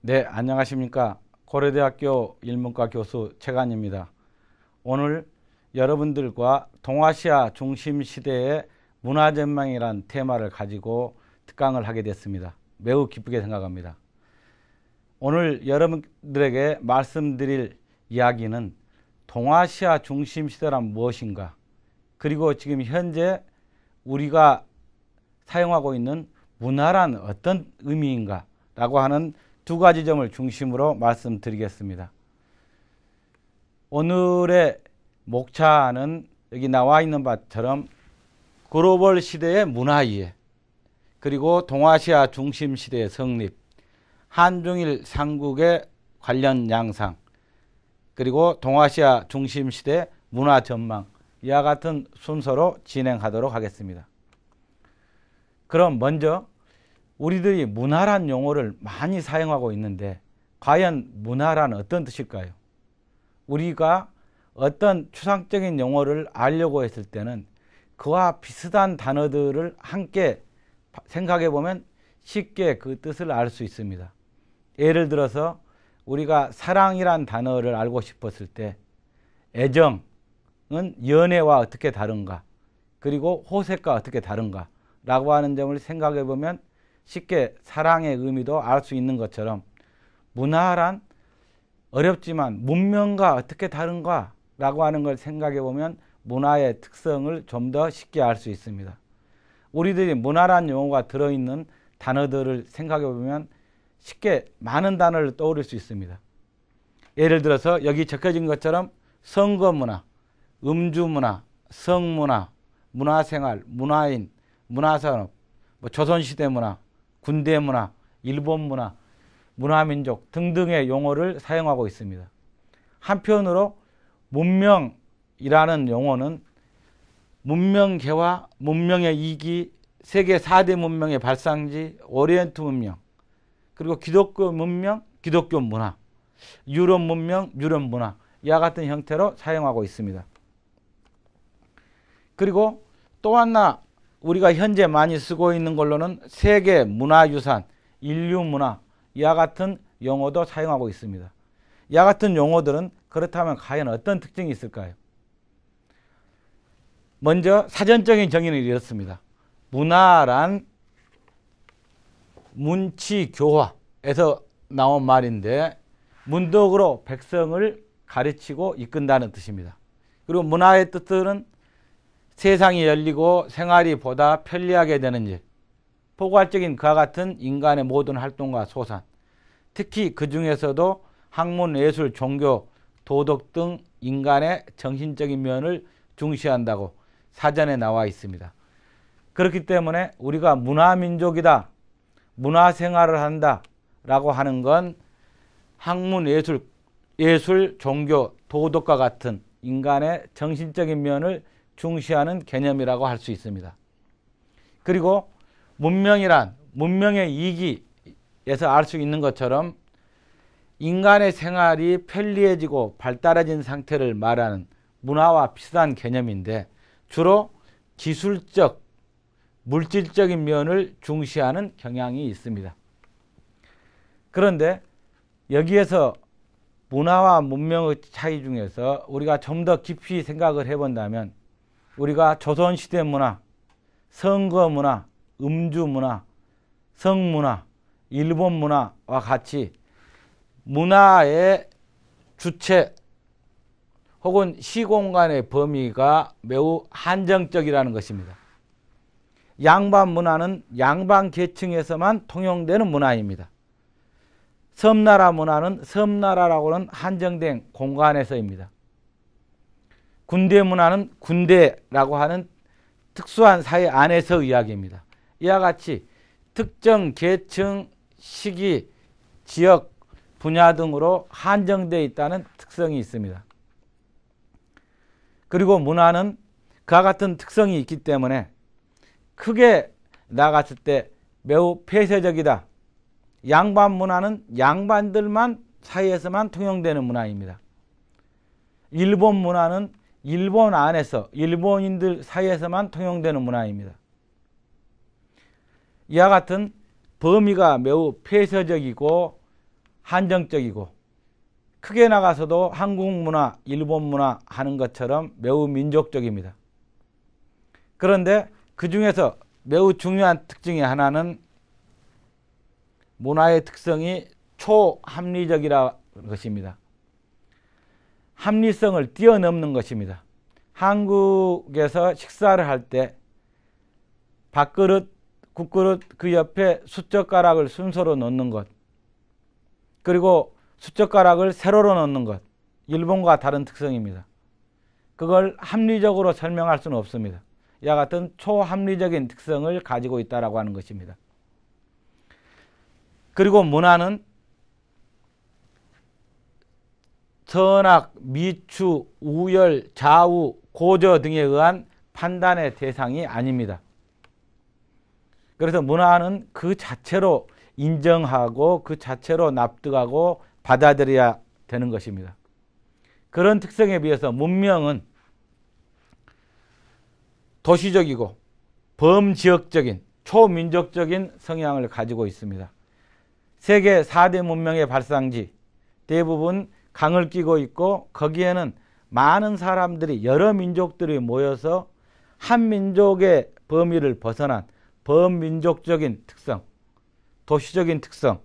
네, 안녕하십니까. 고려대학교 일문과 교수 최관입니다 오늘 여러분들과 동아시아 중심 시대의 문화전망이란 테마를 가지고 특강을 하게 됐습니다. 매우 기쁘게 생각합니다. 오늘 여러분들에게 말씀드릴 이야기는 동아시아 중심 시대란 무엇인가 그리고 지금 현재 우리가 사용하고 있는 문화란 어떤 의미인가 라고 하는 두 가지 점을 중심으로 말씀드리겠습니다. 오늘의 목차는 여기 나와 있는 바처럼 글로벌 시대의 문화 이해 그리고 동아시아 중심 시대의 성립 한중일 삼국의 관련 양상 그리고 동아시아 중심 시대 문화 전망 이와 같은 순서로 진행하도록 하겠습니다. 그럼 먼저 우리들이 문화란 용어를 많이 사용하고 있는데 과연 문화란 어떤 뜻일까요? 우리가 어떤 추상적인 용어를 알려고 했을 때는 그와 비슷한 단어들을 함께 생각해 보면 쉽게 그 뜻을 알 수 있습니다. 예를 들어서 우리가 사랑이란 단어를 알고 싶었을 때 애정은 연애와 어떻게 다른가 그리고 호색과 어떻게 다른가 라고 하는 점을 생각해 보면 쉽게 사랑의 의미도 알 수 있는 것처럼 문화란 어렵지만 문명과 어떻게 다른가 라고 하는 걸 생각해 보면 문화의 특성을 좀 더 쉽게 알 수 있습니다. 우리들이 문화란 용어가 들어있는 단어들을 생각해 보면 쉽게 많은 단어를 떠올릴 수 있습니다. 예를 들어서 여기 적혀진 것처럼 선거문화, 음주문화, 성문화, 문화생활, 문화인, 문화산업, 뭐 조선시대 문화, 군대 문화, 일본 문화, 문화민족 등등의 용어를 사용하고 있습니다. 한편으로 문명이라는 용어는 문명계와 문명의 이기, 세계 4대 문명의 발상지, 오리엔트 문명, 그리고 기독교 문명, 기독교 문화, 유럽 문명, 유럽 문화 이와 같은 형태로 사용하고 있습니다. 그리고 또 하나 우리가 현재 많이 쓰고 있는 걸로는 세계 문화유산, 인류문화 이와 같은 용어도 사용하고 있습니다. 이와 같은 용어들은 그렇다면 과연 어떤 특징이 있을까요? 먼저 사전적인 정의는 이렇습니다. 문화란 문치교화에서 나온 말인데 문덕으로 백성을 가르치고 이끈다는 뜻입니다. 그리고 문화의 뜻들은 세상이 열리고 생활이 보다 편리하게 되는지 포괄적인 그와 같은 인간의 모든 활동과 소산 특히 그 중에서도 학문, 예술, 종교, 도덕 등 인간의 정신적인 면을 중시한다고 사전에 나와 있습니다. 그렇기 때문에 우리가 문화민족이다, 문화생활을 한다 라고 하는 건 학문, 예술, 예술, 종교, 도덕과 같은 인간의 정신적인 면을 중시하는 개념이라고 할 수 있습니다. 그리고 문명이란 문명의 이기에서 알 수 있는 것처럼 인간의 생활이 편리해지고 발달해진 상태를 말하는 문화와 비슷한 개념인데 주로 기술적, 물질적인 면을 중시하는 경향이 있습니다. 그런데 여기에서 문화와 문명의 차이 중에서 우리가 좀 더 깊이 생각을 해본다면 우리가 조선시대 문화, 선거 문화, 음주 문화, 성문화, 일본 문화와 같이 문화의 주체 혹은 시공간의 범위가 매우 한정적이라는 것입니다. 양반 문화는 양반 계층에서만 통용되는 문화입니다. 섬나라 문화는 섬나라라고는 한정된 공간에서입니다. 군대 문화는 군대라고 하는 특수한 사회 안에서 이야기입니다. 이와 같이 특정 계층, 시기, 지역, 분야 등으로 한정되어 있다는 특성이 있습니다. 그리고 문화는 그와 같은 특성이 있기 때문에 크게 나갔을 때 매우 폐쇄적이다. 양반 문화는 양반들만 사이에서만 통용되는 문화입니다. 일본 문화는 일본 안에서 일본인들 사이에서만 통용되는 문화입니다. 이와 같은 범위가 매우 폐쇄적이고 한정적이고 크게 나가서도 한국 문화, 일본 문화 하는 것처럼 매우 민족적입니다. 그런데 그 중에서 매우 중요한 특징의 하나는 문화의 특성이 초합리적이라는 것입니다. 합리성을 뛰어넘는 것입니다. 한국에서 식사를 할 때 밥그릇, 국그릇 그 옆에 숟젓가락을 순서로 넣는 것 그리고 숟젓가락을 세로로 넣는 것 일본과 다른 특성입니다. 그걸 합리적으로 설명할 수는 없습니다. 이와 같은 초합리적인 특성을 가지고 있다고 하는 것입니다. 그리고 문화는 선악, 미추, 우열, 좌우, 고저 등에 의한 판단의 대상이 아닙니다. 그래서 문화는 그 자체로 인정하고 그 자체로 납득하고 받아들여야 되는 것입니다. 그런 특성에 비해서 문명은 도시적이고 범지역적인 초민족적인 성향을 가지고 있습니다. 세계 4대 문명의 발상지 대부분 강을 끼고 있고 거기에는 많은 사람들이 여러 민족들이 모여서 한 민족의 범위를 벗어난 범민족적인 특성, 도시적인 특성,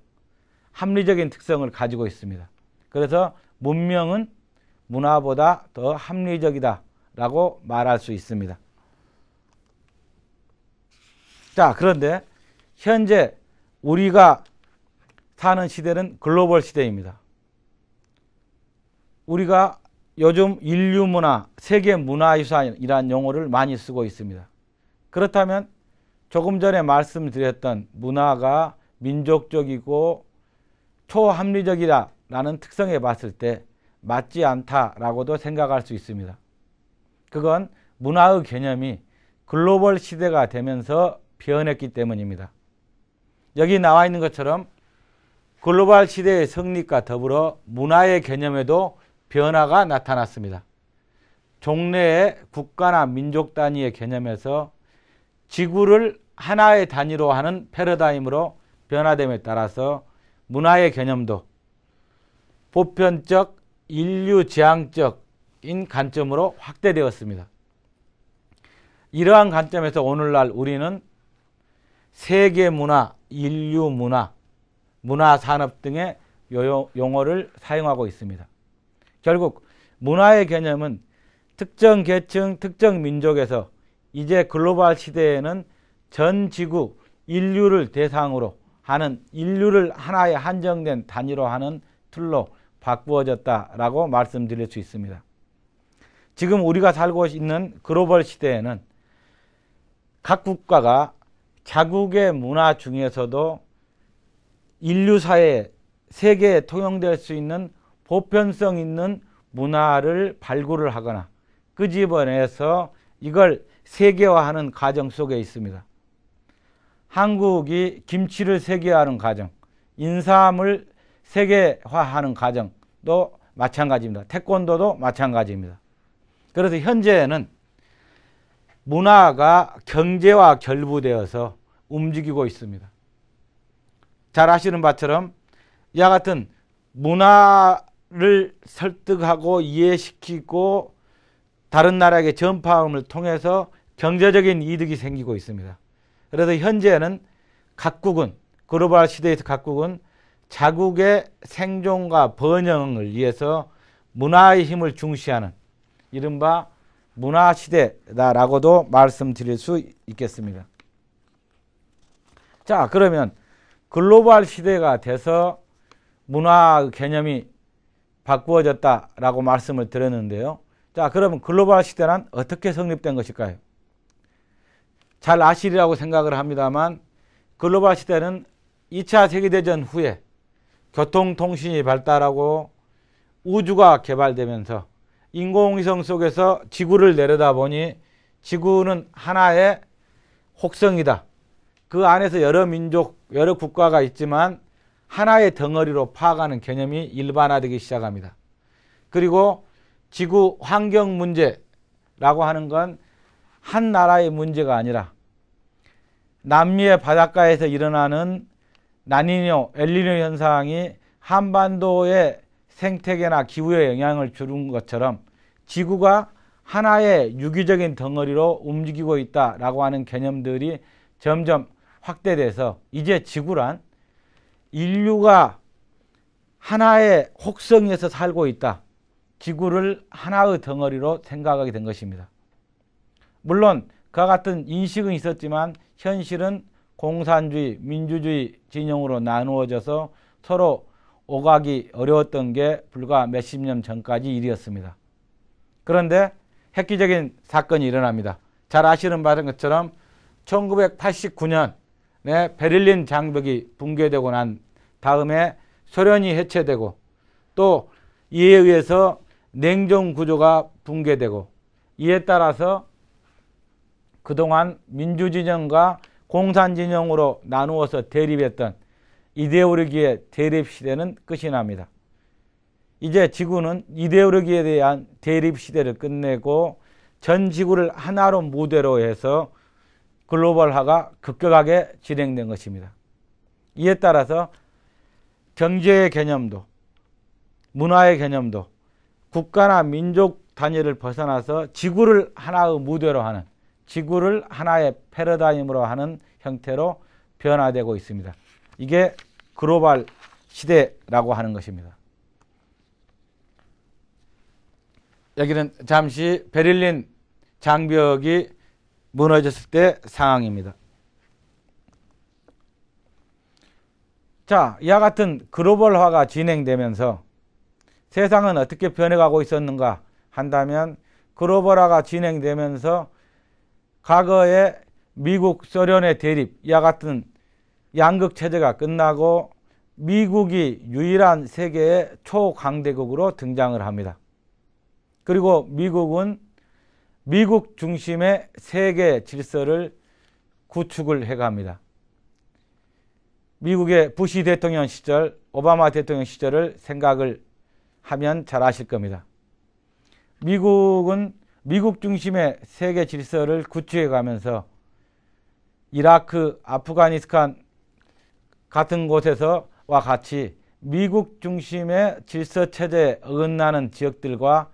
합리적인 특성을 가지고 있습니다. 그래서 문명은 문화보다 더 합리적이다라고 말할 수 있습니다. 자, 그런데 현재 우리가 사는 시대는 글로벌 시대입니다. 우리가 요즘 인류 문화, 세계 문화유산이라는 용어를 많이 쓰고 있습니다. 그렇다면 조금 전에 말씀드렸던 문화가 민족적이고 초합리적이라는 특성에 봤을 때 맞지 않다라고도 생각할 수 있습니다. 그건 문화의 개념이 글로벌 시대가 되면서 변했기 때문입니다. 여기 나와 있는 것처럼 글로벌 시대의 성립과 더불어 문화의 개념에도 변화가 나타났습니다. 종래의 국가나 민족 단위의 개념에서 지구를 하나의 단위로 하는 패러다임으로 변화됨에 따라서 문화의 개념도 보편적 인류 지향적인 관점으로 확대되었습니다. 이러한 관점에서 오늘날 우리는 세계 문화, 인류 문화, 문화 산업 등의 용어를 사용하고 있습니다. 결국 문화의 개념은 특정 계층, 특정 민족에서 이제 글로벌 시대에는 전 지구 인류를 대상으로 하는 인류를 하나의 한정된 단위로하는 틀로 바꾸어졌다라고 말씀드릴 수 있습니다. 지금 우리가 살고 있는 글로벌 시대에는 각 국가가 자국의 문화 중에서도 인류 사회 세계에 통용될 수 있는 보편성 있는 문화를 발굴을 하거나 끄집어내서 이걸 세계화하는 과정 속에 있습니다. 한국이 김치를 세계화하는 과정, 인삼을 세계화하는 과정도 마찬가지입니다. 태권도도 마찬가지입니다. 그래서 현재는 문화가 경제와 결부되어서 움직이고 있습니다. 잘 아시는 바처럼 이와 같은 문화 를 설득하고 이해시키고 다른 나라에게 전파함을 통해서 경제적인 이득이 생기고 있습니다. 그래서 현재는 각국은 글로벌 시대에서 각국은 자국의 생존과 번영을 위해서 문화의 힘을 중시하는 이른바 문화시대다라고도 말씀드릴 수 있겠습니다. 자 그러면 글로벌 시대가 돼서 문화 개념이 바꾸어졌다라고 말씀을 드렸는데요. 자, 그러면 글로벌 시대란 어떻게 성립된 것일까요? 잘 아시리라고 생각을 합니다만 글로벌 시대는 2차 세계대전 후에 교통통신이 발달하고 우주가 개발되면서 인공위성 속에서 지구를 내려다보니 지구는 하나의 혹성이다. 그 안에서 여러 민족, 여러 국가가 있지만 하나의 덩어리로 파악하는 개념이 일반화되기 시작합니다. 그리고 지구 환경 문제라고 하는 건 한 나라의 문제가 아니라 남미의 바닷가에서 일어나는 나니뇨, 엘리뇨 현상이 한반도의 생태계나 기후에 영향을 주는 것처럼 지구가 하나의 유기적인 덩어리로 움직이고 있다라고 하는 개념들이 점점 확대돼서 이제 지구란 인류가 하나의 혹성에서 살고 있다. 지구를 하나의 덩어리로 생각하게 된 것입니다. 물론 그와 같은 인식은 있었지만 현실은 공산주의, 민주주의 진영으로 나누어져서 서로 오가기 어려웠던 게 불과 몇십 년 전까지 일이었습니다. 그런데 획기적인 사건이 일어납니다. 잘 아시는 바는 것처럼 1989년 네, 베를린 장벽이 붕괴되고 난 다음에 소련이 해체되고 또 이에 의해서 냉전 구조가 붕괴되고 이에 따라서 그동안 민주진영과 공산진영으로 나누어서 대립했던 이데올로기의 대립 시대는 끝이 납니다. 이제 지구는 이데올로기에 대한 대립 시대를 끝내고 전 지구를 하나로 무대로 해서 글로벌화가 급격하게 진행된 것입니다. 이에 따라서 경제의 개념도 문화의 개념도 국가나 민족 단위를 벗어나서 지구를 하나의 무대로 하는 지구를 하나의 패러다임으로 하는 형태로 변화되고 있습니다. 이게 글로벌 시대라고 하는 것입니다. 여기는 잠시 베를린 장벽이 무너졌을 때 상황입니다. 자, 이와 같은 글로벌화가 진행되면서 세상은 어떻게 변해가고 있었는가 한다면 글로벌화가 진행되면서 과거의 미국 소련의 대립 이와 같은 양극 체제가 끝나고 미국이 유일한 세계의 초강대국으로 등장을 합니다. 그리고 미국은 미국 중심의 세계 질서를 구축을 해갑니다. 미국의 부시 대통령 시절, 오바마 대통령 시절을 생각을 하면 잘 아실 겁니다. 미국은 미국 중심의 세계 질서를 구축해 가면서 이라크, 아프가니스탄 같은 곳에서와 같이 미국 중심의 질서 체제에 어긋나는 지역들과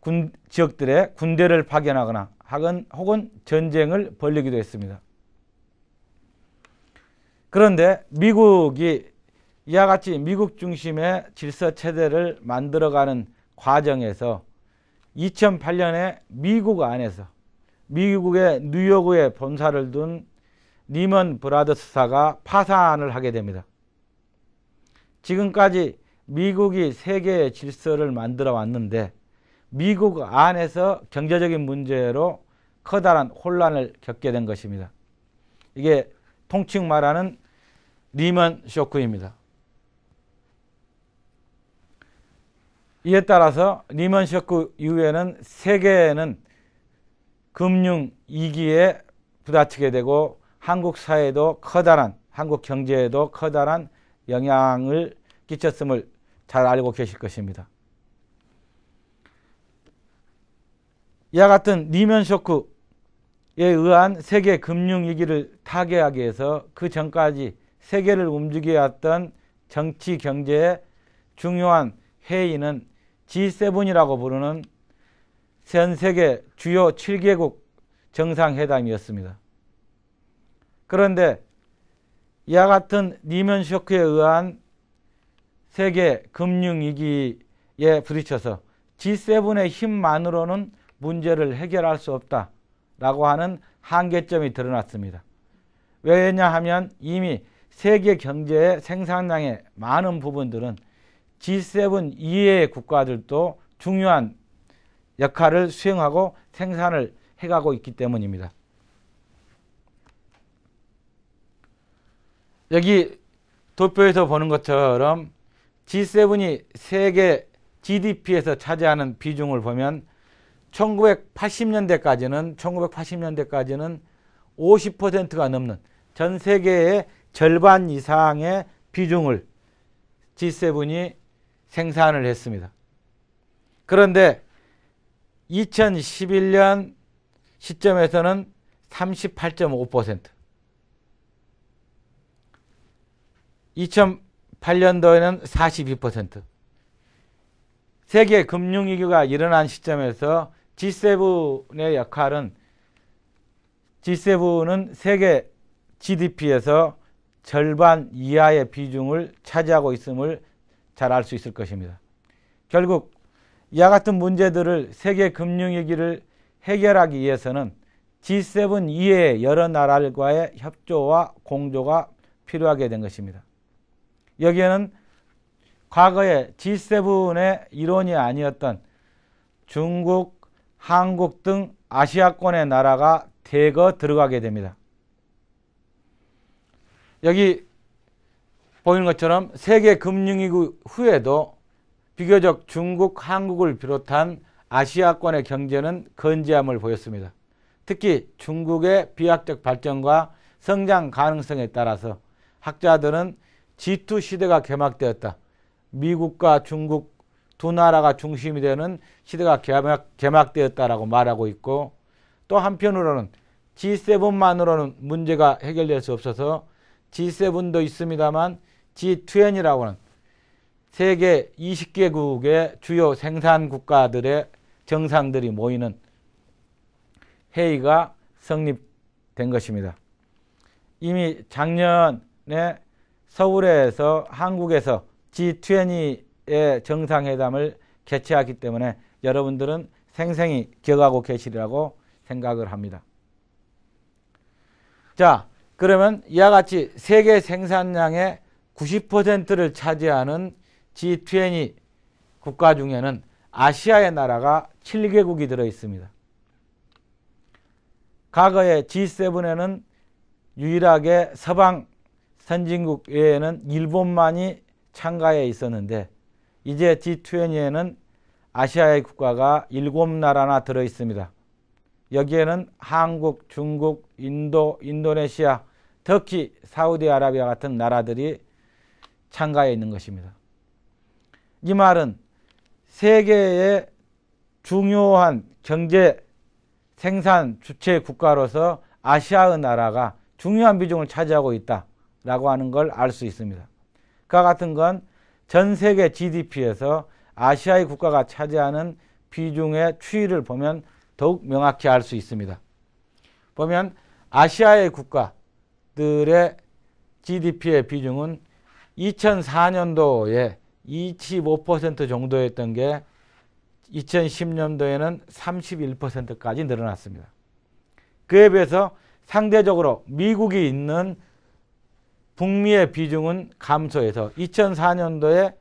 군, 지역들에 군대를 파견하거나 혹은, 혹은 전쟁을 벌리기도 했습니다. 그런데 미국이 이와 같이 미국 중심의 질서 체제를 만들어가는 과정에서 2008년에 미국 안에서 미국의 뉴욕의 본사를 둔 리먼 브라더스사가 파산을 하게 됩니다. 지금까지 미국이 세계의 질서를 만들어 왔는데 미국 안에서 경제적인 문제로 커다란 혼란을 겪게 된 것입니다. 이게 통칭 말하는 리먼 쇼크입니다. 이에 따라서 리먼 쇼크 이후에는 세계는 금융 위기에 부딪히게 되고 한국 사회도 커다란 한국 경제에도 커다란 영향을 끼쳤음을 잘 알고 계실 것입니다. 이와 같은 리면 쇼크에 의한 세계 금융위기를 타개하기 위해서 그 전까지 세계를 움직여왔던 정치 경제의 중요한 회의는 G7이라고 부르는 전 세계 주요 7개국 정상회담이었습니다. 그런데 이와 같은 리면 쇼크에 의한 세계 금융위기에 부딪혀서 G7의 힘만으로는 문제를 해결할 수 없다라고 하는 한계점이 드러났습니다. 왜냐하면 이미 세계 경제의 생산량의 많은 부분들은 G7 이외의 국가들도 중요한 역할을 수행하고 생산을 해가고 있기 때문입니다. 여기 도표에서 보는 것처럼 G7이 세계 GDP에서 차지하는 비중을 보면 1980년대까지는 1980년대까지는 50%가 넘는 전 세계의 절반 이상의 비중을 G7이 생산을 했습니다. 그런데 2011년 시점에서는 38.5% 2008년도에는 42% 세계 금융위기가 일어난 시점에서 G7의 역할은 G7은 세계 GDP에서 절반 이하의 비중을 차지하고 있음을 잘 알 수 있을 것입니다. 결국 이와 같은 문제들을 세계 금융위기를 해결하기 위해서는 G7 이외의 여러 나라들과의 협조와 공조가 필요하게 된 것입니다. 여기에는 과거에 G7의 일원이 아니었던 중국, 한국 등 아시아권의 나라가 대거 들어가게 됩니다. 여기 보이는 것처럼 세계 금융위기 후에도 비교적 중국, 한국을 비롯한 아시아권의 경제는 건재함을 보였습니다. 특히 중국의 비약적 발전과 성장 가능성에 따라서 학자들은 G2 시대가 개막되었다. 미국과 중국 두 나라가 중심이 되는 시대가 개막, 되었다라고 말하고 있고 또 한편으로는 G7만으로는 문제가 해결될 수 없어서 G7도 있습니다만 G20이라고 는 세계 20개국의 주요 생산 국가들의 정상들이 모이는 회의가 성립된 것입니다. 이미 작년에 서울에서 한국에서 G20 예, 정상회담을 개최하기 때문에 여러분들은 생생히 기억하고 계시리라고 생각을 합니다. 자, 그러면 이와 같이 세계 생산량의 90%를 차지하는 G20 국가 중에는 아시아의 나라가 7개국이 들어 있습니다. 과거에 G7에는 유일하게 서방 선진국 외에는 일본만이 참가해 있었는데 이제 G20에는 아시아의 국가가 일곱 나라나 들어 있습니다. 여기에는 한국, 중국, 인도, 인도네시아, 터키, 사우디아라비아 같은 나라들이 참가해 있는 것입니다. 이 말은 세계의 중요한 경제 생산 주체 국가로서 아시아의 나라가 중요한 비중을 차지하고 있다라고 하는 걸 알 수 있습니다. 그와 같은 건전 세계 GDP에서 아시아의 국가가 차지하는 비중의 추이를 보면 더욱 명확히 알 수 있습니다. 보면 아시아의 국가들의 GDP의 비중은 2004년도에 25% 정도였던 게 2010년도에는 31%까지 늘어났습니다. 그에 비해서 상대적으로 미국이 있는 북미의 비중은 감소해서 2004년도에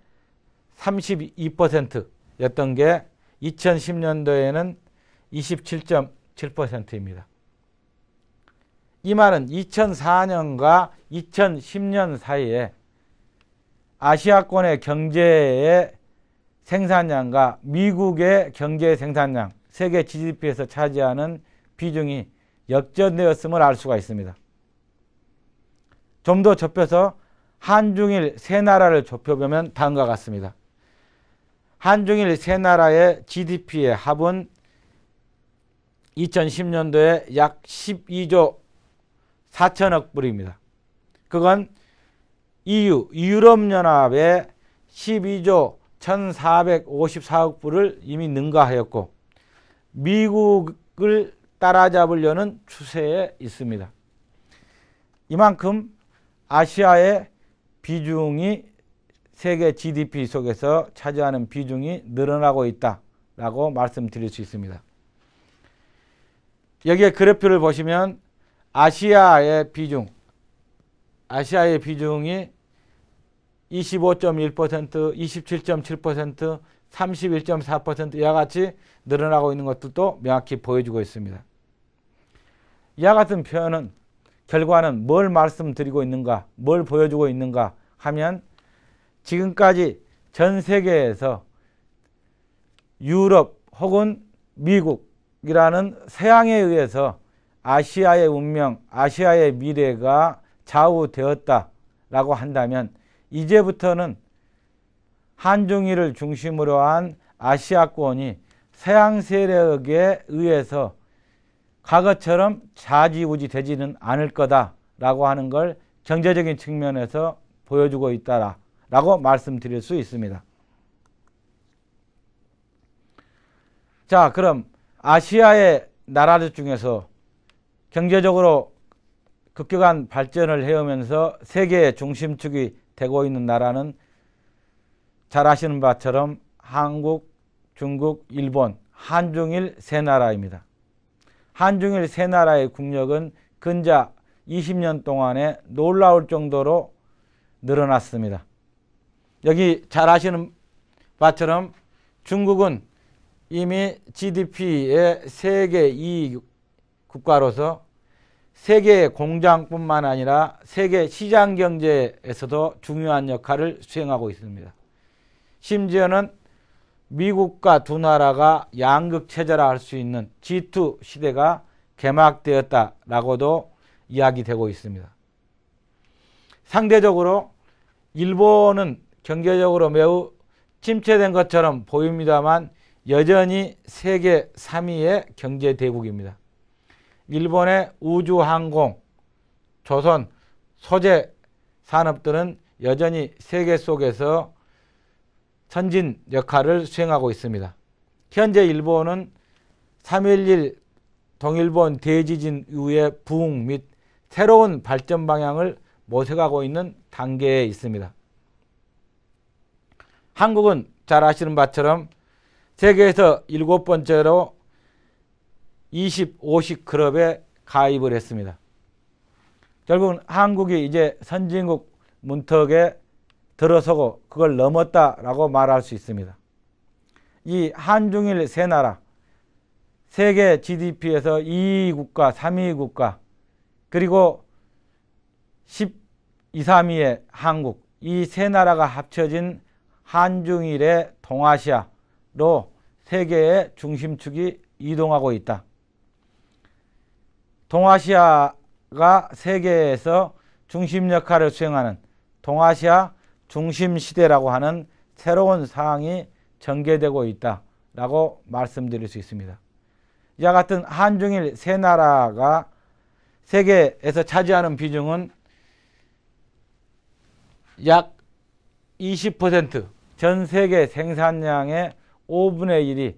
32%였던 게 2010년도에는 27.7%입니다. 이 말은 2004년과 2010년 사이에 아시아권의 경제의 생산량과 미국의 경제 생산량, 세계 GDP에서 차지하는 비중이 역전되었음을 알 수가 있습니다. 좀더 좁혀서 한중일 세 나라를 좁혀보면 다음과 같습니다. 한중일 세 나라의 GDP의 합은 2010년도에 약 12조 4천억 불입니다. 그건 EU, 유럽연합의 12조 1,454억 불을 이미 능가하였고 미국을 따라잡으려는 추세에 있습니다. 이만큼 아시아의 비중이 세계 GDP 속에서 차지하는 비중이 늘어나고 있다라고 말씀드릴 수 있습니다. 여기에 그래프를 보시면 아시아의 비중, 아시아의 비중이 25.1%, 27.7%, 31.4% 이와 같이 늘어나고 있는 것들도 명확히 보여주고 있습니다. 이와 같은 표현은 결과는 뭘 말씀드리고 있는가, 뭘 보여주고 있는가 하면 지금까지 전 세계에서 유럽 혹은 미국이라는 서양에 의해서 아시아의 운명, 아시아의 미래가 좌우되었다라고 한다면 이제부터는 한중일을 중심으로 한 아시아권이 서양 세력에 의해서 과거처럼 자지우지 되지는 않을 거다라고 하는 걸 경제적인 측면에서 보여주고 있다라고 말씀드릴 수 있습니다. 자, 그럼 아시아의 나라들 중에서 경제적으로 급격한 발전을 해오면서 세계의 중심축이 되고 있는 나라는 잘 아시는 바처럼 한국, 중국, 일본, 한중일 세 나라입니다. 한중일 세 나라의 국력은 근자 20년 동안에 놀라울 정도로 늘어났습니다. 여기 잘 아시는 바처럼 중국은 이미 GDP의 세계 2 국가로서 세계 공장뿐만 아니라 세계 시장 경제에서도 중요한 역할을 수행하고 있습니다. 심지어는 미국과 두 나라가 양극 체제라 할 수 있는 G2 시대가 개막되었다라고도 이야기되고 있습니다. 상대적으로 일본은 경제적으로 매우 침체된 것처럼 보입니다만 여전히 세계 3위의 경제 대국입니다. 일본의 우주항공, 조선, 소재 산업들은 여전히 세계 속에서 선진 역할을 수행하고 있습니다. 현재 일본은 3.11 동일본 대지진 이후의 부흥 및 새로운 발전 방향을 모색하고 있는 단계에 있습니다. 한국은 잘 아시는 바처럼 세계에서 일곱 번째로 25식 클럽에 가입을 했습니다. 결국 한국이 이제 선진국 문턱에 들어서고 그걸 넘었다라고 말할 수 있습니다. 이 한중일 세 나라 세계 GDP에서 2위 국가, 3위 국가 그리고 10, 2, 3위의 한국 이 세 나라가 합쳐진 한중일의 동아시아로 세계의 중심축이 이동하고 있다. 동아시아가 세계에서 중심 역할을 수행하는 동아시아 중심 시대라고 하는 새로운 사항이 전개되고 있다라고 말씀드릴 수 있습니다. 이와 같은 한중일 세 나라가 세계에서 차지하는 비중은 약 20%전 세계 생산량의 5분의 1이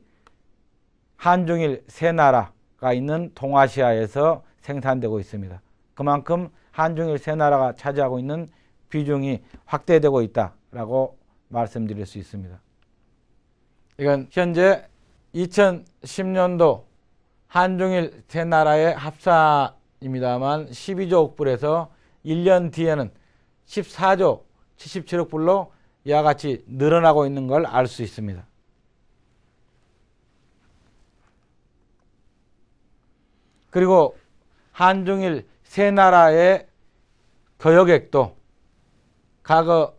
한중일 세 나라가 있는 동아시아에서 생산되고 있습니다. 그만큼 한중일 세 나라가 차지하고 있는 비중이 확대되고 있다라고 말씀드릴 수 있습니다. 이건 현재 2010년도 한중일 세 나라의 합사입니다만 12조 억불에서 1년 뒤에는 14조 77억 불로 이와 같이 늘어나고 있는 걸 알 수 있습니다. 그리고 한중일 세 나라의 거역액도 과거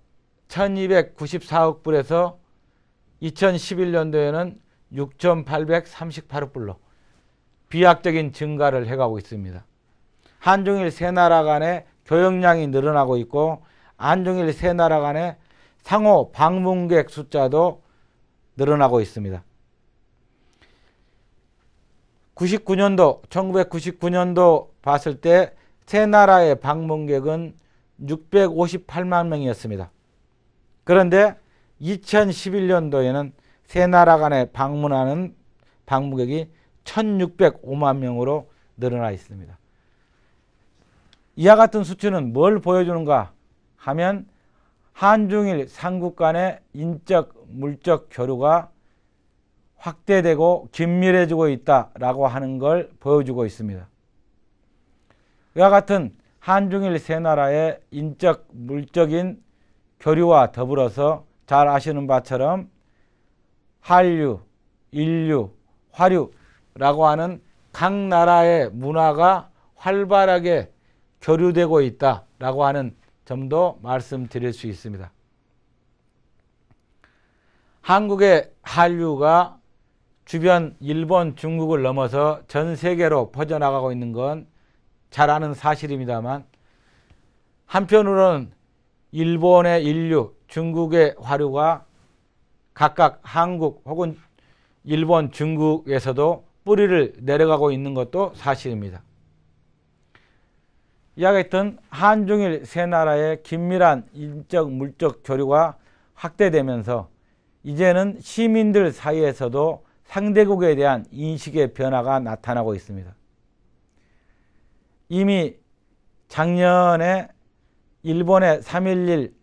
1294억 불에서 2011년도에는 6,838억 불로 비약적인 증가를 해가고 있습니다. 한중일 세 나라 간의 교역량이 늘어나고 있고 한중일 세 나라 간의 상호 방문객 숫자도 늘어나고 있습니다. 99년도 1999년도 봤을 때 세 나라의 방문객은 658만 명이었습니다. 그런데 2011년도에는 세 나라 간에 방문하는 방문객이 1605만 명으로 늘어나 있습니다. 이와 같은 수치는 뭘 보여주는가 하면 한중일 삼국 간의 인적 물적 교류가 확대되고 긴밀해지고 있다라고 하는 걸 보여주고 있습니다. 이와 같은 한중일 세 나라의 인적, 물적인 교류와 더불어서 잘 아시는 바처럼 한류, 인류, 화류라고 하는 각 나라의 문화가 활발하게 교류되고 있다라고 하는 점도 말씀드릴 수 있습니다. 한국의 한류가 주변 일본, 중국을 넘어서 전 세계로 퍼져나가고 있는 건잘 아는 사실입니다만 한편으로는 일본의 인류, 중국의 화류가 각각 한국 혹은 일본, 중국에서도 뿌리를 내려가고 있는 것도 사실입니다. 이야기했던 한중일 세 나라의 긴밀한 인적 물적 교류가 확대되면서 이제는 시민들 사이에서도 상대국에 대한 인식의 변화가 나타나고 있습니다. 이미 작년에 일본의 3.11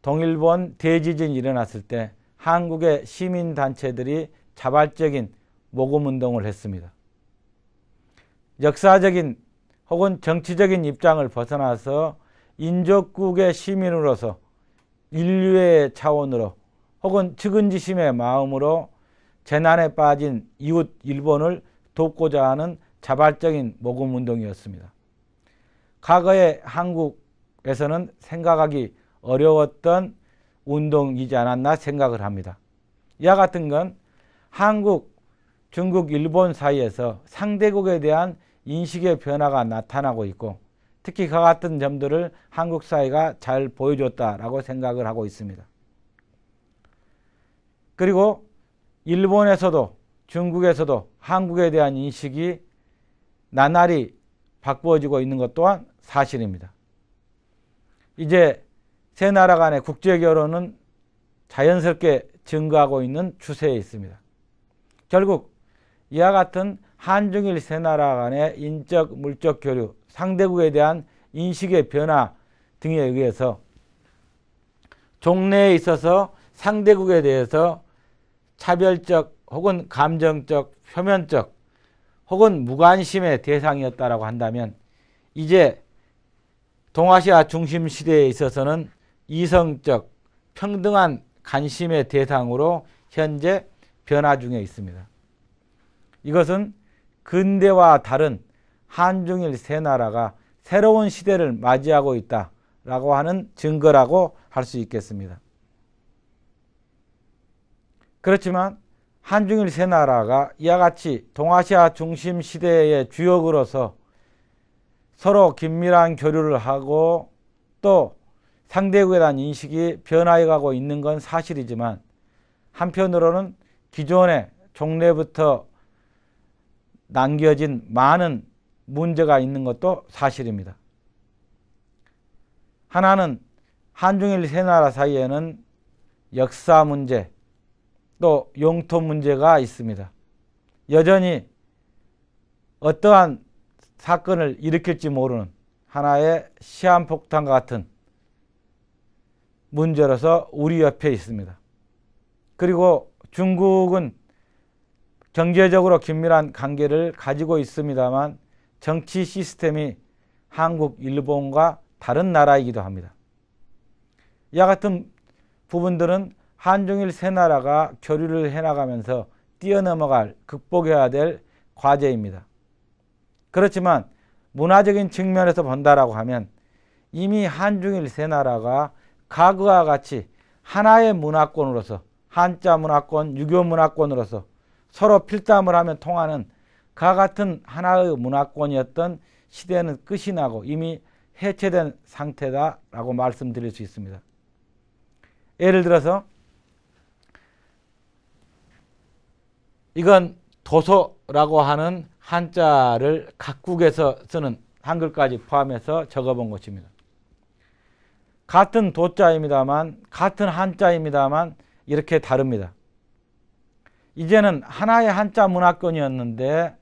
동일본 대지진이 일어났을 때 한국의 시민단체들이 자발적인 모금운동을 했습니다. 역사적인 혹은 정치적인 입장을 벗어나서 인접국의 시민으로서 인류의 차원으로 혹은 측은지심의 마음으로 재난에 빠진 이웃 일본을 돕고자 하는 자발적인 모금운동이었습니다. 과거에 한국에서는 생각하기 어려웠던 운동이지 않았나 생각을 합니다. 이와 같은 건 한국, 중국, 일본 사이에서 상대국에 대한 인식의 변화가 나타나고 있고 특히 그 같은 점들을 한국 사회가 잘 보여줬다라고 생각을 하고 있습니다. 그리고 일본에서도 중국에서도 한국에 대한 인식이 나날이 바꾸어지고 있는 것 또한 사실입니다. 이제 세 나라 간의 국제 결혼은 자연스럽게 증가하고 있는 추세에 있습니다. 결국 이와 같은 한중일 세 나라 간의 인적 물적 교류, 상대국에 대한 인식의 변화 등에 의해서 종래에 있어서 상대국에 대해서 차별적 혹은 감정적, 표면적 혹은 무관심의 대상이었다고 한다면 이제 동아시아 중심 시대에 있어서는 이성적 평등한 관심의 대상으로 현재 변화 중에 있습니다. 이것은 근대와 다른 한중일 세 나라가 새로운 시대를 맞이하고 있다라고 하는 증거라고 할 수 있겠습니다. 그렇지만 한중일 세 나라가 이와 같이 동아시아 중심 시대의 주역으로서 서로 긴밀한 교류를 하고 또 상대국에 대한 인식이 변화해가고 있는 건 사실이지만 한편으로는 기존의 종래부터 남겨진 많은 문제가 있는 것도 사실입니다. 하나는 한중일 세 나라 사이에는 역사 문제 또 영토 문제가 있습니다. 여전히 어떠한 사건을 일으킬지 모르는 하나의 시한폭탄과 같은 문제로서 우리 옆에 있습니다. 그리고 중국은 경제적으로 긴밀한 관계를 가지고 있습니다만 정치 시스템이 한국, 일본과 다른 나라이기도 합니다. 이와 같은 부분들은 한중일 세 나라가 교류를 해나가면서 뛰어넘어갈, 극복해야 될 과제입니다. 그렇지만 문화적인 측면에서 본다라고 하면 이미 한중일 세 나라가 과거와 같이 하나의 문화권으로서 한자 문화권, 유교 문화권으로서 서로 필담을 하면 통하는 그와 같은 하나의 문화권이었던 시대는 끝이 나고 이미 해체된 상태다라고 말씀드릴 수 있습니다. 예를 들어서 이건 도서라고 하는 한자를 각국에서 쓰는 한글까지 포함해서 적어본 것입니다. 같은 도자입니다만 같은 한자입니다만 이렇게 다릅니다. 이제는 하나의 한자 문화권이었는데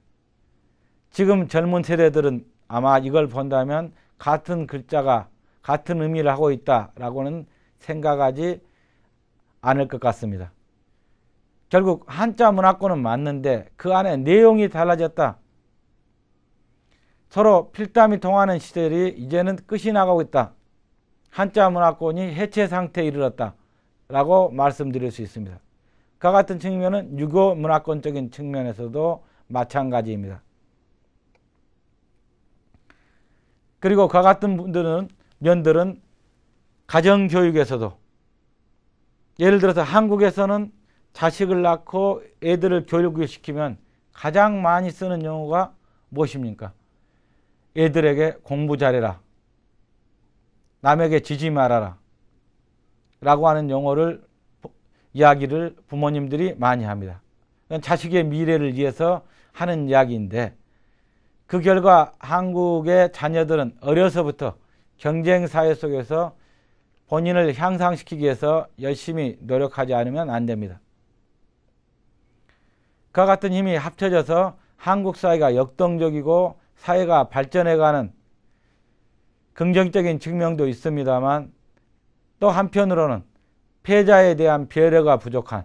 지금 젊은 세대들은 아마 이걸 본다면 같은 글자가 같은 의미를 하고 있다라고는 생각하지 않을 것 같습니다. 결국 한자 문화권은 맞는데 그 안에 내용이 달라졌다. 서로 필담이 통하는 시절이 이제는 끝이 나가고 있다. 한자 문화권이 해체 상태에 이르렀다. 라고 말씀드릴 수 있습니다. 그와 같은 측면은 유교 문화권적인 측면에서도 마찬가지입니다. 그리고 그와 같은 분들은 면들은 가정교육에서도 예를 들어서 한국에서는 자식을 낳고 애들을 교육시키면 을 가장 많이 쓰는 용어가 무엇입니까? 애들에게 공부 잘해라. 남에게 지지 말아라. 라고 하는 용어를 이야기를 부모님들이 많이 합니다. 자식의 미래를 위해서 하는 이야기인데 그 결과 한국의 자녀들은 어려서부터 경쟁 사회 속에서 본인을 향상시키기 위해서 열심히 노력하지 않으면 안 됩니다. 그와 같은 힘이 합쳐져서 한국 사회가 역동적이고 사회가 발전해가는 긍정적인 측면도 있습니다만 또 한편으로는 패자에 대한 배려가 부족한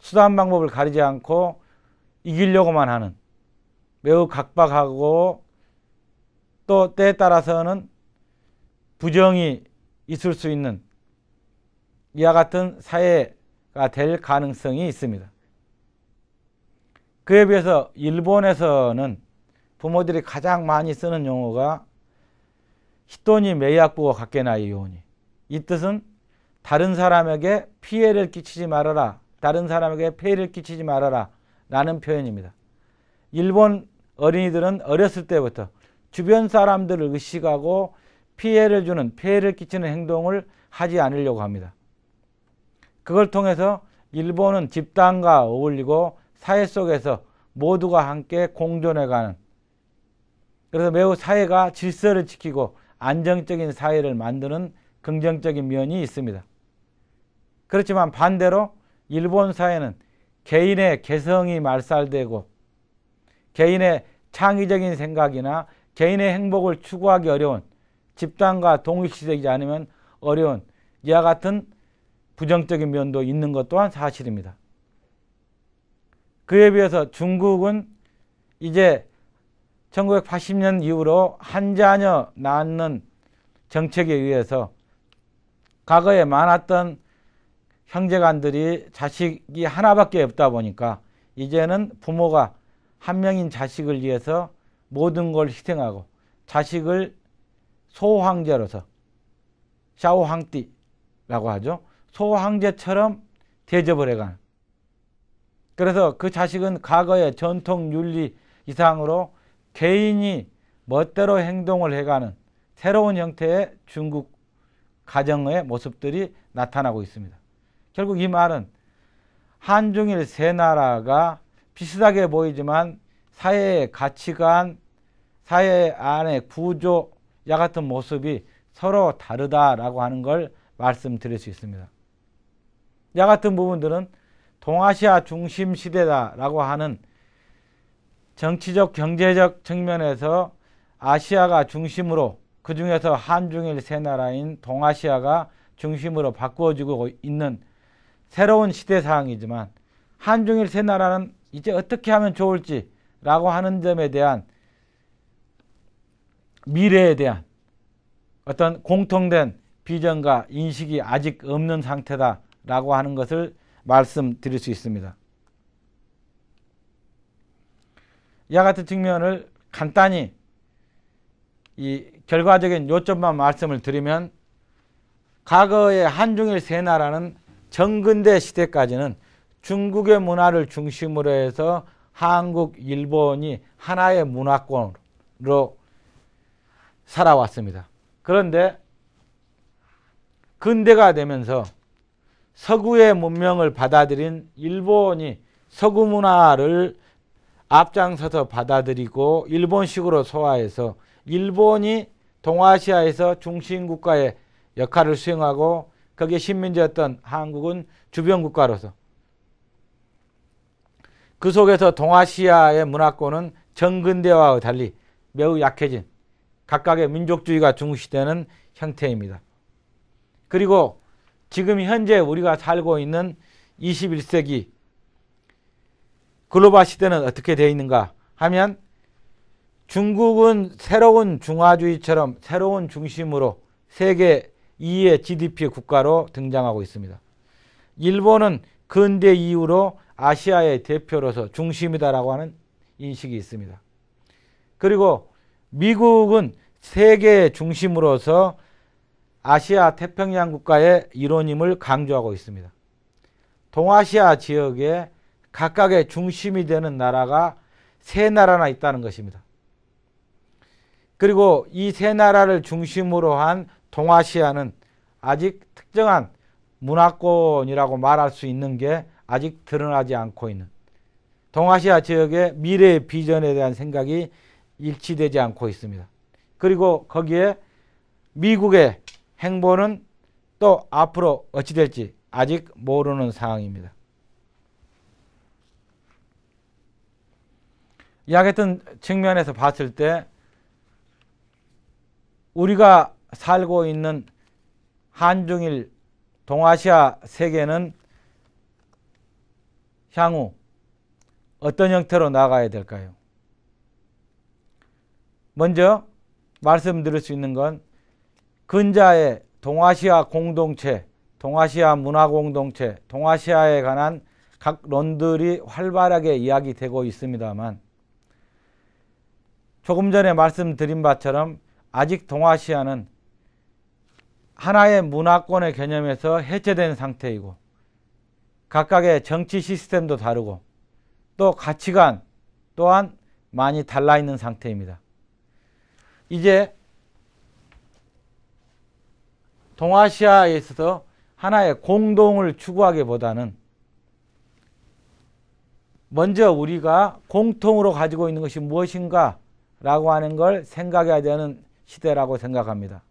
수단 방법을 가리지 않고 이기려고만 하는 매우 각박하고 또 때에 따라서는 부정이 있을 수 있는 이와 같은 사회가 될 가능성이 있습니다. 그에 비해서 일본에서는 부모들이 가장 많이 쓰는 용어가 히토니 메이약부와 같게나이 요니. 이 뜻은 다른 사람에게 피해를 끼치지 말아라. 다른 사람에게 폐해를 끼치지 말아라. 라는 표현입니다. 일본 어린이들은 어렸을 때부터 주변 사람들을 의식하고 피해를 주는, 폐해를 끼치는 행동을 하지 않으려고 합니다. 그걸 통해서 일본은 집단과 어울리고 사회 속에서 모두가 함께 공존해가는 그래서 매우 사회가 질서를 지키고 안정적인 사회를 만드는 긍정적인 면이 있습니다. 그렇지만 반대로 일본 사회는 개인의 개성이 말살되고 개인의 창의적인 생각이나 개인의 행복을 추구하기 어려운 집단과 동일시되지 않으면 어려운 이와 같은 부정적인 면도 있는 것 또한 사실입니다. 그에 비해서 중국은 이제 1980년 이후로 한 자녀 낳는 정책에 의해서 과거에 많았던 형제간들이 자식이 하나밖에 없다 보니까 이제는 부모가 한 명인 자식을 위해서 모든 걸 희생하고 자식을 소황제로서 샤오황띠라고 하죠. 소황제처럼 대접을 해가는 그래서 그 자식은 과거의 전통 윤리 이상으로 개인이 멋대로 행동을 해가는 새로운 형태의 중국 가정의 모습들이 나타나고 있습니다. 결국 이 말은 한중일 세 나라가 비슷하게 보이지만 사회의 가치관, 사회 안의 구조, 야 같은 모습이 서로 다르다라고 하는 걸 말씀드릴 수 있습니다. 야 같은 부분들은 동아시아 중심 시대다라고 하는 정치적 경제적 측면에서 아시아가 중심으로 그 중에서 한중일 세 나라인 동아시아가 중심으로 바꾸어지고 있는 새로운 시대 사항이지만 한중일 세 나라는 이제 어떻게 하면 좋을지라고 하는 점에 대한 미래에 대한 어떤 공통된 비전과 인식이 아직 없는 상태다라고 하는 것을 말씀드릴 수 있습니다. 이와 같은 측면을 간단히 이 결과적인 요점만 말씀을 드리면 과거의 한중일 세 나라는 정근대 시대까지는 중국의 문화를 중심으로 해서 한국, 일본이 하나의 문화권으로 살아왔습니다. 그런데 근대가 되면서 서구의 문명을 받아들인 일본이 서구 문화를 앞장서서 받아들이고 일본식으로 소화해서 일본이 동아시아에서 중심국가의 역할을 수행하고 거기에 식민지였던 한국은 주변국가로서 그 속에서 동아시아의 문화권은 정근대와 달리 매우 약해진 각각의 민족주의가 중시되는 형태입니다. 그리고 지금 현재 우리가 살고 있는 21세기 글로벌 시대는 어떻게 되어 있는가 하면 중국은 새로운 중화주의처럼 새로운 중심으로 세계 2의 GDP 국가로 등장하고 있습니다. 일본은 근대 이후로 아시아의 대표로서 중심이다라고 하는 인식이 있습니다. 그리고 미국은 세계 의 중심으로서 아시아 태평양 국가의 일원임을 강조하고 있습니다. 동아시아 지역에 각각의 중심이 되는 나라가 세 나라나 있다는 것입니다. 그리고 이 세 나라를 중심으로 한 동아시아는 아직 특정한 문화권이라고 말할 수 있는 게 아직 드러나지 않고 있는 동아시아 지역의 미래의 비전에 대한 생각이 일치되지 않고 있습니다. 그리고 거기에 미국의 행보는 또 앞으로 어찌 될지 아직 모르는 상황입니다. 이야기했던 측면에서 봤을 때 우리가 살고 있는 한중일 동아시아 세계는 향후 어떤 형태로 나가야 될까요? 먼저 말씀드릴 수 있는 건 근자의 동아시아 공동체, 동아시아 문화 공동체, 동아시아에 관한 각 론들이 활발하게 이야기되고 있습니다만 조금 전에 말씀드린 바처럼 아직 동아시아는 하나의 문화권의 개념에서 해체된 상태이고 각각의 정치 시스템도 다르고 또 가치관 또한 많이 달라 있는 상태입니다. 이제 동아시아에서도 하나의 공동을 추구하기보다는 먼저 우리가 공통으로 가지고 있는 것이 무엇인가 라고 하는 걸 생각해야 되는 시대라고 생각합니다.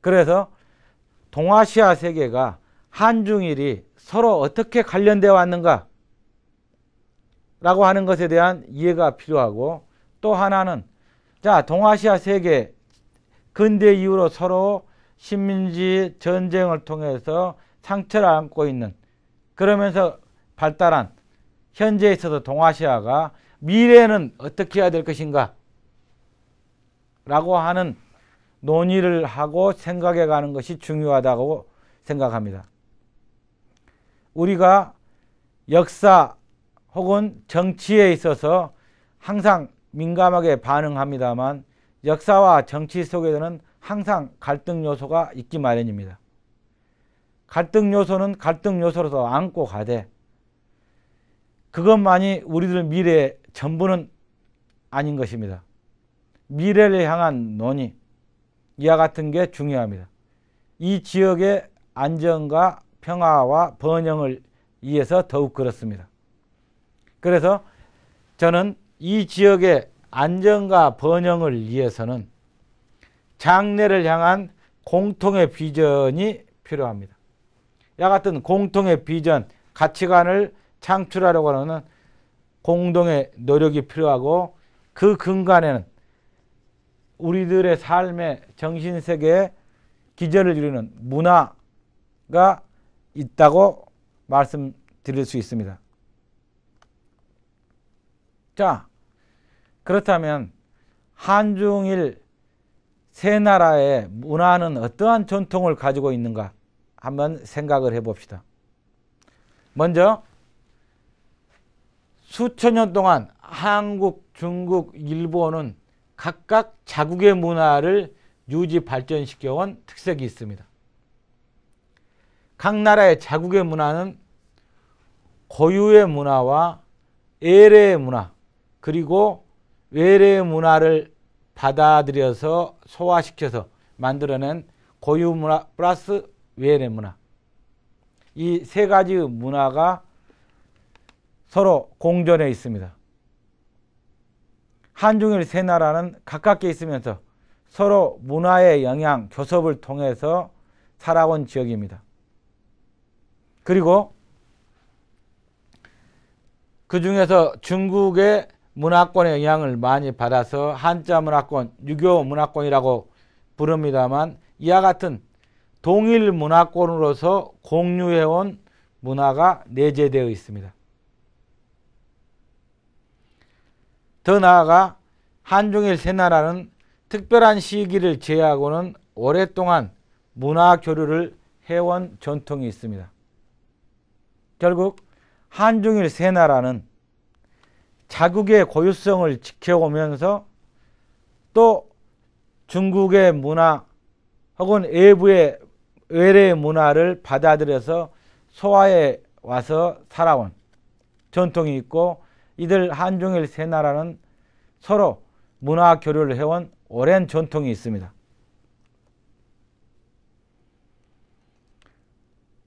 그래서 동아시아 세계가 한중일이 서로 어떻게 관련되어 왔는가 라고 하는 것에 대한 이해가 필요하고 또 하나는 자 동아시아 세계 근대 이후로 서로 식민지 전쟁을 통해서 상처를 안고 있는 그러면서 발달한 현재에 있어서 동아시아가 미래는 어떻게 해야 될 것인가 라고 하는 논의를 하고 생각해 가는 것이 중요하다고 생각합니다. 우리가 역사 혹은 정치에 있어서 항상 민감하게 반응합니다만 역사와 정치 속에는 서 항상 갈등 요소가 있기 마련입니다. 갈등 요소는 갈등 요소로서 안고 가되 그것만이 우리들 미래의 전부는 아닌 것입니다. 미래를 향한 논의 이와 같은 게 중요합니다. 이 지역의 안정과 평화와 번영을 위해서 더욱 그렇습니다. 그래서 저는 이 지역의 안정과 번영을 위해서는 장래를 향한 공통의 비전이 필요합니다. 야 같은 공통의 비전, 가치관을 창출하려고 하는 공동의 노력이 필요하고 그 근간에는 우리들의 삶의 정신세계의 기전을 이루는 문화가 있다고 말씀드릴 수 있습니다. 자, 그렇다면 한중일 세 나라의 문화는 어떠한 전통을 가지고 있는가 한번 생각을 해봅시다. 먼저 수천 년 동안 한국, 중국, 일본은 각각 자국의 문화를 유지 발전시켜 온 특색이 있습니다. 각 나라의 자국의 문화는 고유의 문화와 예례의 문화 그리고 외래 문화를 받아들여서 소화시켜서 만들어낸 고유 문화 플러스 외래 문화. 이 세 가지 문화가 서로 공존해 있습니다. 한중일 세 나라는 가깝게 있으면서 서로 문화의 영향, 교섭을 통해서 살아온 지역입니다. 그리고 그 중에서 중국의 문화권의 영향을 많이 받아서 한자 문화권, 유교 문화권이라고 부릅니다만 이와 같은 동일 문화권으로서 공유해온 문화가 내재되어 있습니다. 더 나아가 한중일 세 나라는 특별한 시기를 제외하고는 오랫동안 문화 교류를 해온 전통이 있습니다. 결국 한중일 세 나라는 자국의 고유성을 지켜오면서 또 중국의 문화 혹은 외부의 외래의 문화를 받아들여서 소화해 와서 살아온 전통이 있고 이들 한중일 세 나라는 서로 문화 교류를 해온 오랜 전통이 있습니다.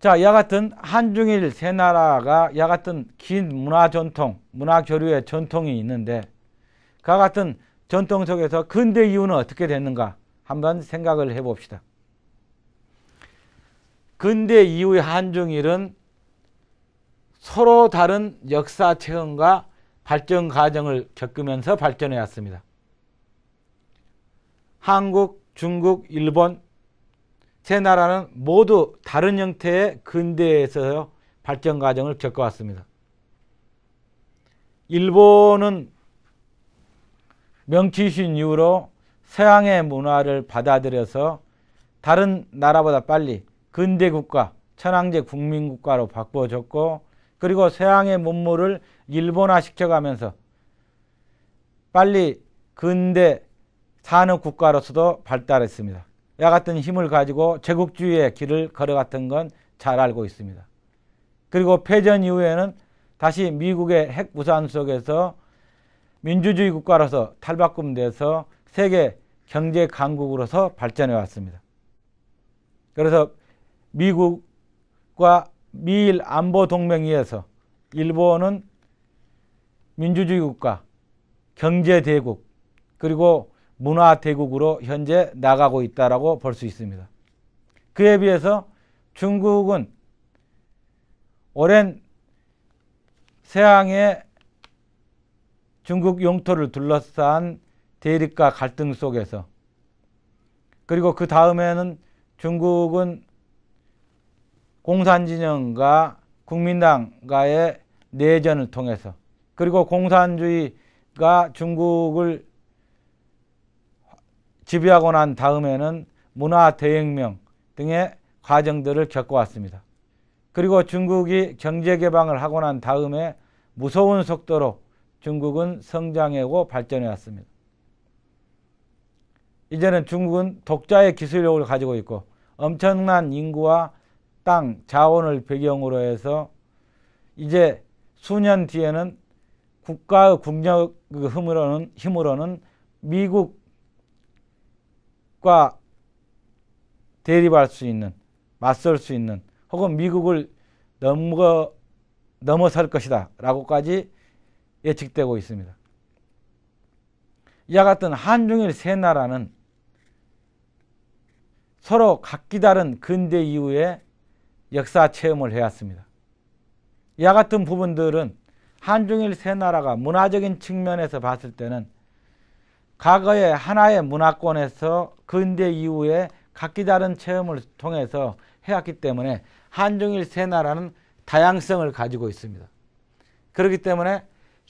자, 이와 같은 한중일 세 나라가 이와 같은 긴 문화 전통, 문화 교류의 전통이 있는데 그와 같은 전통 속에서 근대 이후는 어떻게 됐는가 한번 생각을 해봅시다. 근대 이후의 한중일은 서로 다른 역사 체험과 발전 과정을 겪으면서 발전해 왔습니다. 한국, 중국, 일본, 세 나라는 모두 다른 형태의 근대에서 발전 과정을 겪어왔습니다. 일본은 명치신 이후로 서양의 문화를 받아들여서 다른 나라보다 빨리 근대국가, 천황제 국민국가로 바꿔줬고 그리고 서양의 문물을 일본화시켜가면서 빨리 근대 산업국가로서도 발달했습니다. 야 같은 힘을 가지고 제국주의의 길을 걸어갔던 건 잘 알고 있습니다. 그리고 패전 이후에는 다시 미국의 핵 무산 속에서 민주주의 국가로서 탈바꿈돼서 세계 경제 강국으로서 발전해 왔습니다. 그래서 미국과 미일 안보 동맹위에서 일본은 민주주의 국가, 경제 대국, 그리고 문화 대국으로 현재 나가고 있다라고 볼 수 있습니다. 그에 비해서 중국은 오랜 서양의 중국 영토를 둘러싼 대립과 갈등 속에서 그리고 그 다음에는 중국은 공산진영과 국민당과의 내전을 통해서 그리고 공산주의가 중국을 지배하고난 다음에는 문화 대혁명 등의 과정들을 겪어왔습니다. 그리고 중국이 경제 개방을 하고 난 다음에 무서운 속도로 중국은 성장하고 발전해 왔습니다. 이제는 중국은 독자의 기술력을 가지고 있고 엄청난 인구와 땅, 자원을 배경으로 해서 이제 수년 뒤에는 국가의 국력 힘으로는, 힘으로는 미국 과 대립할 수 있는 맞설 수 있는 혹은 미국을 넘어 넘어설 것이다 라고까지 예측되고 있습니다. 이와 같은 한중일 세 나라는 서로 각기 다른 근대 이후에 역사 체험을 해왔습니다. 이와 같은 부분들은 한중일 세 나라가 문화적인 측면에서 봤을 때는 과거의 하나의 문화권에서 근대 이후에 각기 다른 체험을 통해서 해왔기 때문에 한중일 세 나라는 다양성을 가지고 있습니다. 그렇기 때문에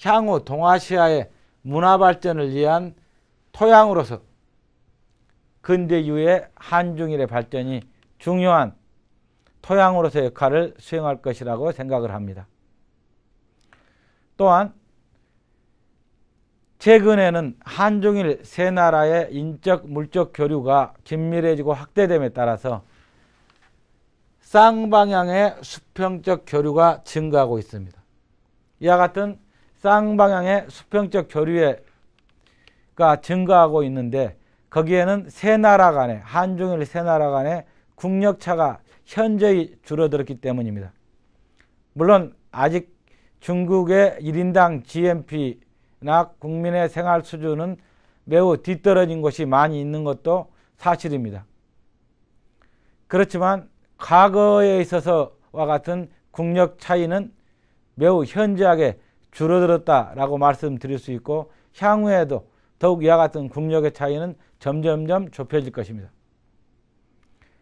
향후 동아시아의 문화 발전을 위한 토양으로서 근대 이후에 한중일의 발전이 중요한 토양으로서 역할을 수행할 것이라고 생각을 합니다. 또한 최근에는 한중일 세 나라의 인적 물적 교류가 긴밀해지고 확대됨에 따라서 쌍방향의 수평적 교류가 증가하고 있습니다. 이와 같은 쌍방향의 수평적 교류가 증가하고 있는데 거기에는 세 나라 간의 한중일 세 나라 간의 국력차가 현저히 줄어들었기 때문입니다. 물론 아직 중국의 1인당 GMP 국민의 생활 수준은 매우 뒤떨어진 곳이 많이 있는 것도 사실입니다. 그렇지만 과거에 있어서와 같은 국력 차이는 매우 현저하게 줄어들었다라고 말씀드릴 수 있고 향후에도 더욱 이와 같은 국력의 차이는 점점점 좁혀질 것입니다.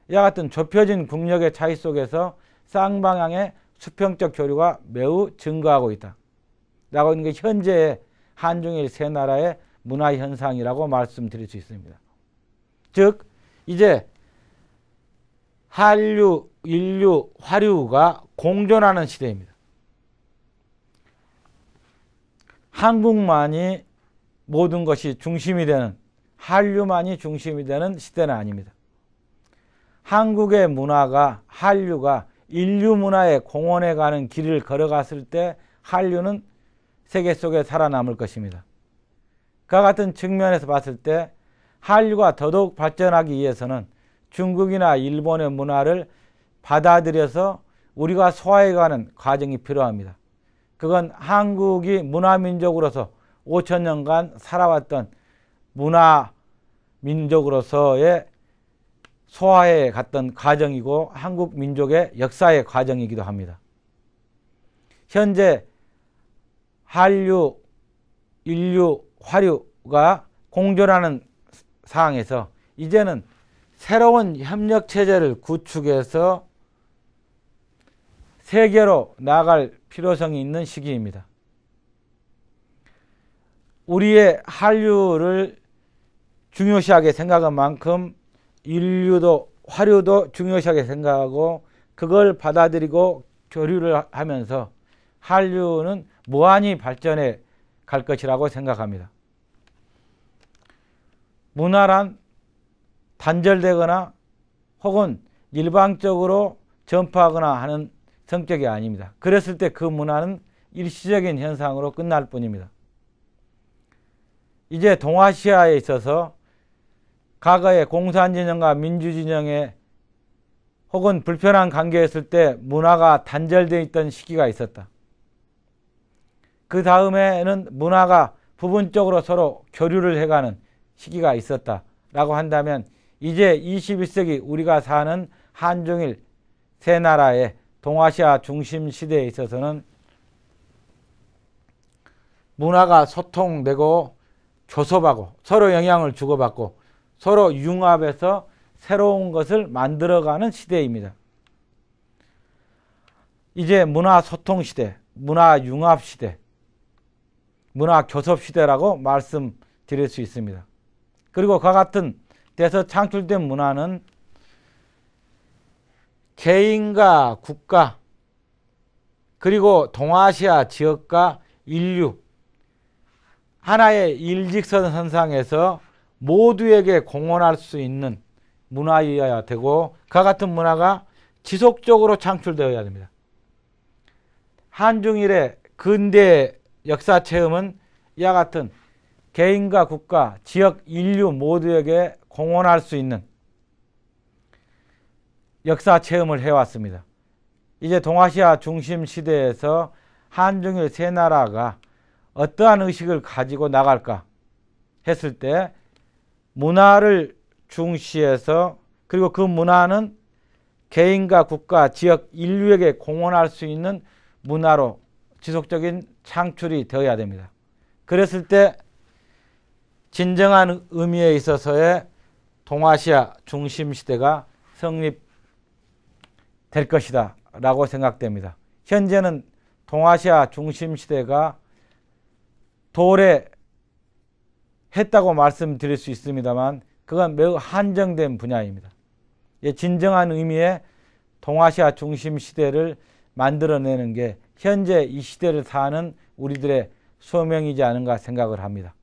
이와 같은 좁혀진 국력의 차이 속에서 쌍방향의 수평적 교류가 매우 증가하고 있다. 라고 하는 게 현재의 한중일 세 나라의 문화 현상이라고 말씀드릴 수 있습니다. 즉 이제 한류, 인류, 화류가 공존하는 시대입니다. 한국만이 모든 것이 중심이 되는 한류만이 중심이 되는 시대는 아닙니다. 한국의 문화가 한류가 인류 문화의공원에 가는 길을 걸어갔을 때 한류는 세계 속에 살아남을 것입니다. 그와 같은 측면에서 봤을 때 한류가 더더욱 발전하기 위해서는 중국이나 일본의 문화를 받아들여서 우리가 소화해가는 과정이 필요합니다. 그건 한국이 문화민족으로서 5천 년간 살아왔던 문화민족으로서의 소화해 갔던 과정이고 한국 민족의 역사의 과정이기도 합니다. 현재 한류, 인류, 화류가 공존하는 상황에서 이제는 새로운 협력 체제를 구축해서 세계로 나갈 필요성이 있는 시기입니다. 우리의 한류를 중요시하게 생각한 만큼 인류도 화류도 중요시하게 생각하고 그걸 받아들이고 교류를 하면서 한류는 무한히 발전해 갈 것이라고 생각합니다. 문화란 단절되거나 혹은 일방적으로 전파하거나 하는 성격이 아닙니다. 그랬을 때 그 문화는 일시적인 현상으로 끝날 뿐입니다. 이제 동아시아에 있어서 과거의 공산진영과 민주진영의 혹은 불편한 관계였을 때 문화가 단절되어 있던 시기가 있었다. 그 다음에는 문화가 부분적으로 서로 교류를 해가는 시기가 있었다라고 한다면 이제 21세기 우리가 사는 한중일 세 나라의 동아시아 중심 시대에 있어서는 문화가 소통되고 교섭하고 서로 영향을 주고받고 서로 융합해서 새로운 것을 만들어가는 시대입니다. 이제 문화 소통 시대, 문화 융합 시대, 문화 교섭 시대라고 말씀드릴 수 있습니다. 그리고 그와 같은 데서 창출된 문화는 개인과 국가 그리고 동아시아 지역과 인류 하나의 일직선 선상에서 모두에게 공헌할 수 있는 문화여야 되고 그와 같은 문화가 지속적으로 창출되어야 됩니다. 한중일의 근대 역사 체험은 이와 같은 개인과 국가, 지역, 인류 모두에게 공헌할 수 있는 역사 체험을 해왔습니다. 이제 동아시아 중심 시대에서 한중일 세 나라가 어떠한 의식을 가지고 나갈까 했을 때 문화를 중시해서 그리고 그 문화는 개인과 국가, 지역, 인류에게 공헌할 수 있는 문화로 지속적인 창출이 되어야 됩니다. 그랬을 때 진정한 의미에 있어서의 동아시아 중심 시대가 성립될 것이다 라고 생각됩니다. 현재는 동아시아 중심 시대가 도래했다고 말씀드릴 수 있습니다만 그건 매우 한정된 분야입니다. 예, 진정한 의미의 동아시아 중심 시대를 만들어내는 게 현재 이 시대를 사는 우리들의 소명이지 않은가 생각을 합니다.